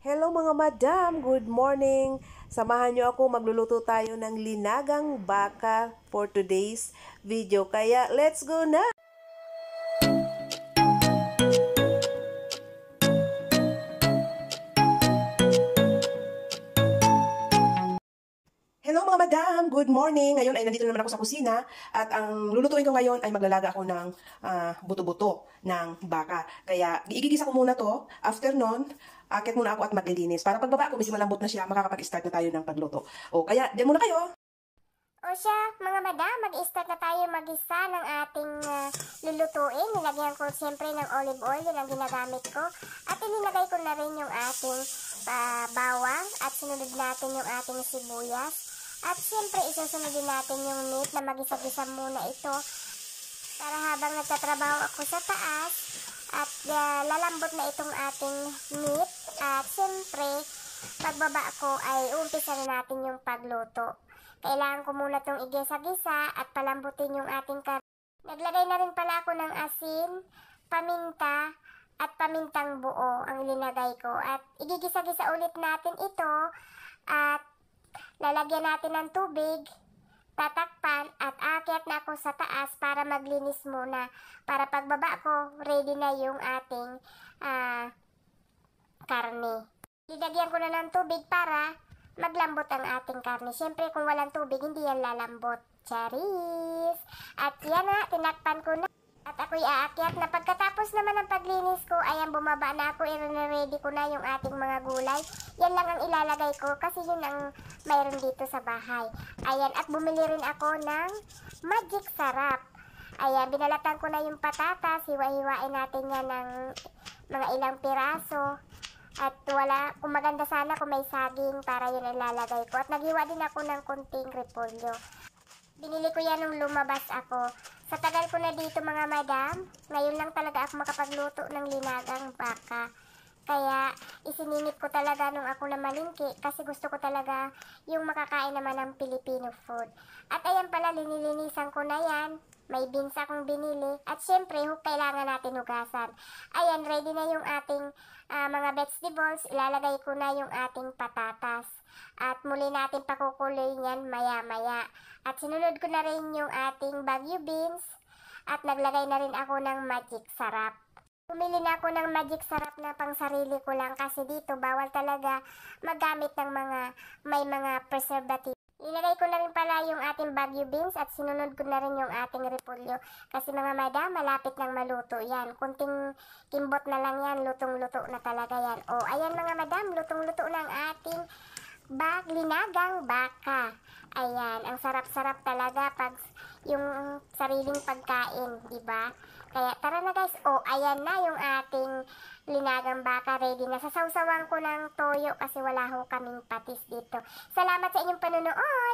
Hello mga madam, good morning. Samahan niyo ako magluluto tayo ng linagang baka for today's video. Kaya let's go na. mga madam! Good morning! Ngayon ay nandito naman ako sa kusina at ang lulutuin ko ngayon ay maglalaga ako ng uh, buto-buto ng baka. Kaya igigisa ko muna to. After nun, akit muna ako at maglilinis. Para pagbaba ko, mismo malambot na siya, makakapag-start na tayo ng pagluto. O kaya, dyan muna kayo! O siya, mga madam, mag-start na tayo mag-isa ng ating uh, lulutuin. Nilagyan ko siyempre ng olive oil, yun ang ginagamit ko. At inilagay ko na rin yung ating uh, bawang at sinunod natin yung ating sibuyas. At siyempre isusunodin natin yung meat na mag magisa-gisa muna ito para habang nagtatrabaho ako sa taas at uh, lalambot na itong ating meat at siyempre pagbaba ko ay umpisa na natin yung pagluto. Kailangan ko muna itong igisa-gisa at palambutin yung ating kar. Naglagay na rin pala ako ng asin, paminta, at pamintang buo ang linagay ko. At igigisa-gisa ulit natin ito at Lalagyan natin ng tubig, tatakpan at aakyat na ako sa taas para maglinis muna. Para pagbaba ko, ready na yung ating uh, karne. Lilagyan ko na ng tubig para maglambot ang ating karne. Siyempre kung walang tubig, hindi yan lalambot. Charis! At yan na, tinakpan ko na. At ako'y aakyat na pagkatapos naman ng paglinis ko ayan ang bumaba na ako i-ready ko na yung ating mga gulay. Yan lang ang ilalagay ko kasi yun ang mayroon dito sa bahay. Ayan, at bumili rin ako ng magic sarap. Ayan, binalatan ko na yung patatas. Hiwa-hiwain natin yan ng mga ilang piraso. At wala, kung maganda sana kung may saging para yun ang lalagay ko. At naghiwa din ako ng konting repolyo. Binili ko yan nung lumabas ako. Sa tagal ko na dito mga madam, ngayon lang talaga ako makapagluto ng linagang baka. Kaya isininit ko talaga nung ako na malingki kasi gusto ko talaga yung makakain naman ng Filipino food. At ayan pala, linilinisan ko na yan. May beans akong binili. At syempre, kailangan natin hugasan. Ayan, ready na yung ating uh, mga vegetables. Ilalagay ko na yung ating patatas. At muli natin pakukuloy niyan maya-maya. At sinunod ko na rin yung ating bagyo beans. At naglagay na rin ako ng magic sarap. Pumili na ako ng magic sarap na pang sarili ko lang kasi dito bawal talaga magamit ng mga may mga preservative. Nilagay ko na rin pala yung ating bagyo beans at sinunod ko na rin yung ating repolyo. Kasi mga madam, malapit ng maluto yan. Kunting kimbot na lang yan, lutong-luto na talaga yan. O, ayan mga madam, lutong-luto na ang ating bag, linagang baka. Ayan, ang sarap-sarap talaga pag yung sariling pagkain, di ba? Kaya tara na guys. Oh, ayan na yung ating linagang baka ready na. Sasawsawan ko ng toyo kasi wala ho kaming patis dito. Salamat sa inyong panonood.